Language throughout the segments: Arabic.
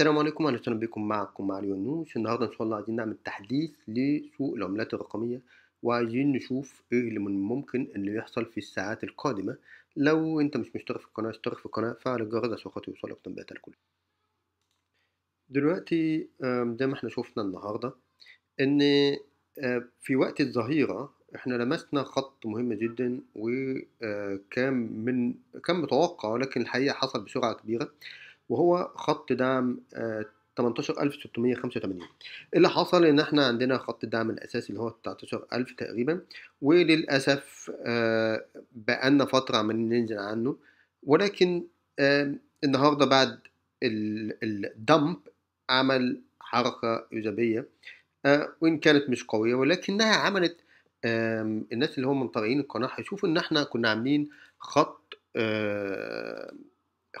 السلام عليكم اهلا وسهلا بكم معكم علي ونوش النهارده ان شاء الله عايزين نعمل تحديث لسوق العملات الرقميه وعايزين نشوف ايه اللي من ممكن اللي يحصل في الساعات القادمه لو انت مش مشترك في القناه اشترك في القناه فعل الجرس عشان خاطر يوصلك تنبيهات الكل دلوقتي زي ما احنا شفنا النهارده ان آه، في وقت الظهيره احنا لمسنا خط مهم جدا وكان آه، من كان متوقع ولكن الحقيقه حصل بسرعه كبيره وهو خط دعم 18685 آه، اللي حصل ان احنا عندنا خط الدعم الاساسي اللي هو 19000 تقريبا وللاسف آه، بقالنا فتره عمالين ننزل عنه ولكن آه، النهارده بعد الدمب عمل حركه ايجابيه وان كانت مش قويه ولكنها عملت الناس اللي هم متابعين القناه هيشوفوا ان احنا كنا عاملين خط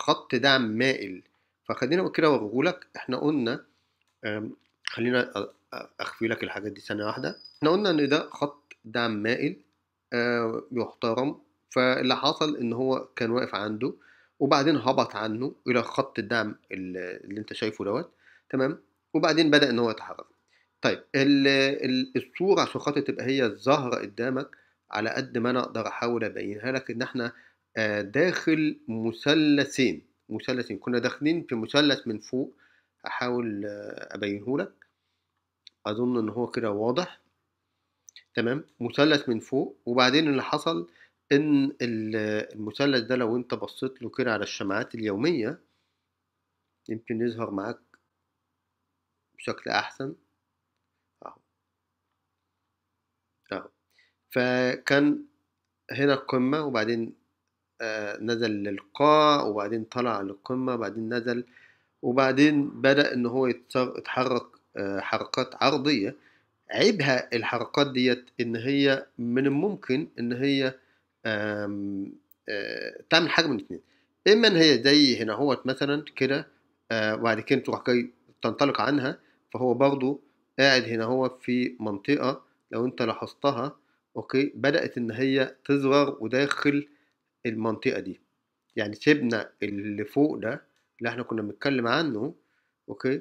خط دعم مائل فخلينا اقول كده واقولك احنا قلنا خلينا اخفي لك الحاجات دي ثانيه واحده احنا قلنا ان ده خط دعم مائل آه، يحترم فاللي حصل ان هو كان واقف عنده وبعدين هبط عنه الى خط الدعم اللي انت شايفه دوت تمام وبعدين بدا ان هو يتحرك طيب الصوره عشان خاطر تبقى هي الظاهره قدامك على قد ما انا اقدر احاول ابينها لك ان احنا داخل مثلثين مثلثين كنا داخلين في مثلث من فوق هحاول آه، ابينهولك اظن ان هو كده واضح تمام مثلث من فوق وبعدين اللي حصل ان المثلث ده لو انت بصيت له كده على الشمعات اليوميه يمكن يظهر معاك بشكل احسن اهو اهو فكان هنا القمة وبعدين آه، نزل للقاع وبعدين طلع للقمة وبعدين نزل وبعدين بدأ إن هو يتحرك آه، حركات عرضية عيبها الحركات ديت إن هي من الممكن إن هي آه، تعمل حاجة من اتنين إما إن هي زي هنا هو مثلا كده وبعد كده تروح جاي تنطلق عنها فهو برضو قاعد هنا هو في منطقة لو أنت لاحظتها أوكي بدأت إن هي تصغر وداخل المنطقة دي يعني سيبنا اللي فوق ده اللي احنا كنا بنتكلم عنه اوكي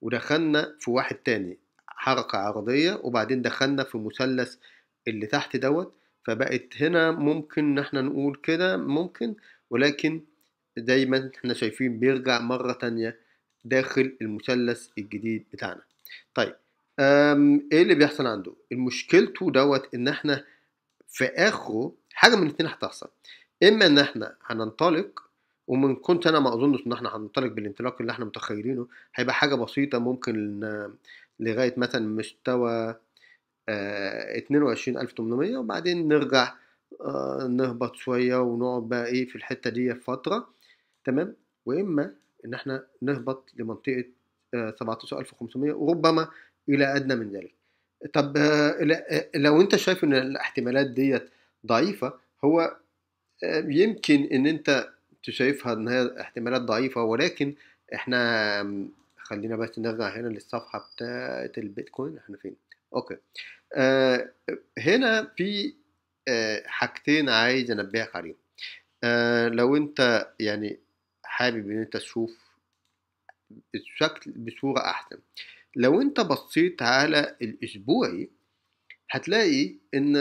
ودخلنا في واحد تاني حركة عرضية وبعدين دخلنا في مثلث اللي تحت دوت فبقت هنا ممكن ان احنا نقول كده ممكن ولكن دايما احنا شايفين بيرجع مرة تانية داخل المثلث الجديد بتاعنا طيب ايه اللي بيحصل عنده المشكلته دوت ان احنا في اخره حاجة من الاتنين هتحصل اما ان احنا هننطلق ومن كنت انا ما اظنش ان احنا هننطلق بالانطلاق اللي احنا متخيلينه هيبقى حاجه بسيطه ممكن لغايه مثلا مستوى اه 22800 وبعدين نرجع اه نهبط شويه ونقعد بقى ايه في الحته دي فتره تمام واما ان احنا نهبط لمنطقه اه 17500 وربما الى ادنى من ذلك طب آه، آه، لو انت شايف ان الاحتمالات ديت ضعيفه هو آه، يمكن ان انت تشايفها ان هي احتمالات ضعيفة ولكن احنا خلينا بس نرجع هنا للصفحة بتاعة البيتكوين احنا فين اوكي آه هنا في آه حاجتين عايز انبهك عليهم آه لو انت يعني حابب ان انت تشوف الشكل بصورة احسن لو انت بصيت على الاسبوعي هتلاقي ان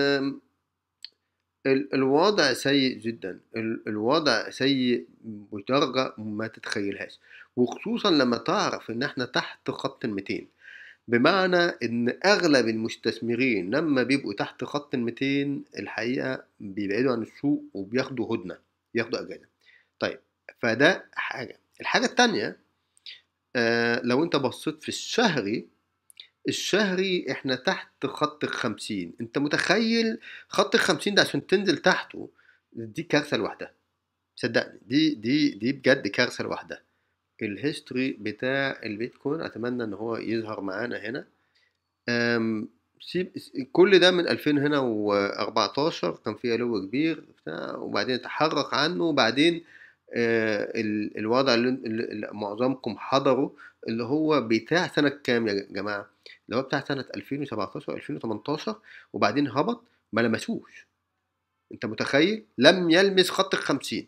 الوضع سيء جدا الوضع سيء بدرجة ما تتخيلهاش وخصوصا لما تعرف ان احنا تحت خط المتين بمعنى ان اغلب المستثمرين لما بيبقوا تحت خط المتين الحقيقة بيبعدوا عن السوق وبياخدوا هدنة بياخدوا اجازة طيب فده حاجة الحاجة التانية آه لو انت بصيت في الشهري الشهري احنا تحت خط الخمسين انت متخيل خط الخمسين ده عشان تنزل تحته دي كارثة لوحدها صدقني دي دي دي بجد كارثة لوحدها الهيستوري بتاع البيتكوين اتمنى ان هو يظهر معانا هنا سيب كل ده من 2000 هنا و14 كان في علو كبير وبعدين تحرك عنه وبعدين آه، الوضع اللي معظمكم حضره اللي هو بتاع سنة كام يا جماعة اللي هو بتاع سنة 2017 و 2018 وبعدين هبط ما لمسوش انت متخيل لم يلمس خط الخمسين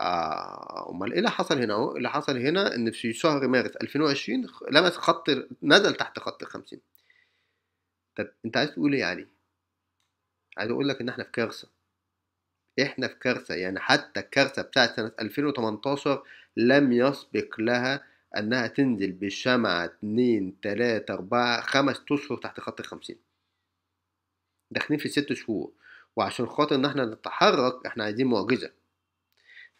آه امال ايه اللي حصل هنا اهو اللي حصل هنا ان في شهر مارس 2020 لمس خط نزل تحت خط الخمسين طب انت عايز تقول ايه يعني عايز اقول لك ان احنا في كارثه احنا في كارثة يعني حتى الكارثة بتاعه سنة 2018 لم يسبق لها انها تنزل بالشمعة 2 3 4 5 اشهر تحت خط ال 50 داخلين في 6 شهور وعشان خاطر ان احنا نتحرك احنا عايزين معجزة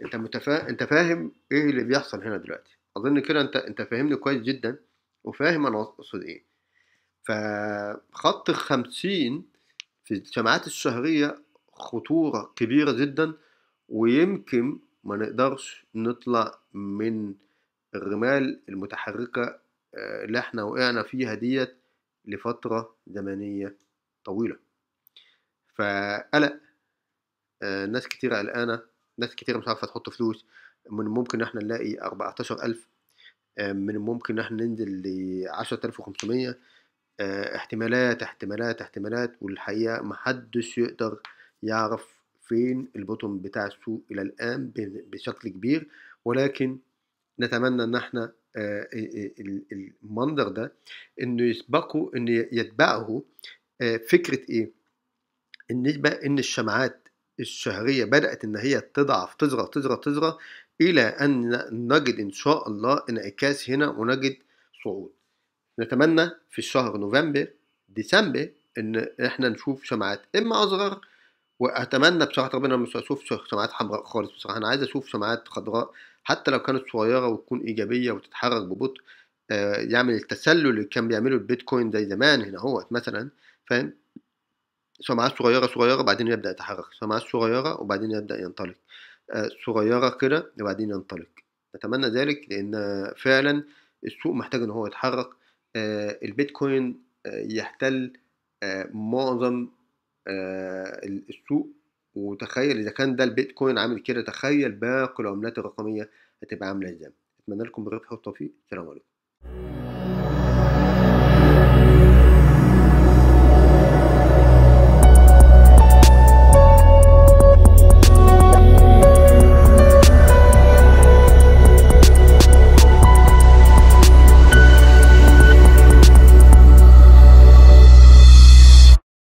انت متفا... انت فاهم ايه اللي بيحصل هنا دلوقتي اظن كده انت انت فاهمني كويس جدا وفاهم انا اقصد ايه فخط ال 50 في الجماعات الشهرية خطورة كبيرة جدا ويمكن ما نقدرش نطلع من الرمال المتحركة آه، اللي احنا وقعنا فيها ديت لفترة زمنية طويلة فقلق آه، ناس كتير قلقانة ناس كتير مش عارفة تحط فلوس من الممكن احنا نلاقي أربعتاشر ألف آه، من الممكن احنا ننزل لعشرة ألف وخمسمية احتمالات احتمالات احتمالات والحقيقة محدش يقدر يعرف فين البوتوم بتاع السوق الى الان بشكل كبير ولكن نتمنى ان احنا آه، آه، آه، المنظر ده انه يسبقه انه يتبعه فكره ايه النسبه ان الشمعات الشهريه بدات ان هي تضعف تزرع تزرع تزرع الى ان نجد ان شاء الله انعكاس هنا ونجد صعود نتمنى في الشهر نوفمبر ديسمبر ان احنا نشوف شمعات اما اصغر واتمنى بصراحه ربنا مش اشوف سماعات حمراء خالص بصراحه انا عايز اشوف سماعات خضراء حتى لو كانت صغيره وتكون ايجابيه وتتحرك ببطء آه، يعمل التسلل اللي كان بيعمله البيتكوين زي زمان هنا اهوت مثلا فاهم سماعات صغيره صغيره بعدين يبدا يتحرك سماعات صغيره وبعدين يبدا ينطلق آه، صغيره كده وبعدين ينطلق اتمنى ذلك لان فعلا السوق محتاج ان هو يتحرك آه، البيتكوين يحتل معظم آه، السوق وتخيل اذا كان ده البيتكوين عامل كده تخيل باقي العملات الرقميه هتبقى عامله ازاي اتمنى لكم بالربح والتوفيق سلام عليكم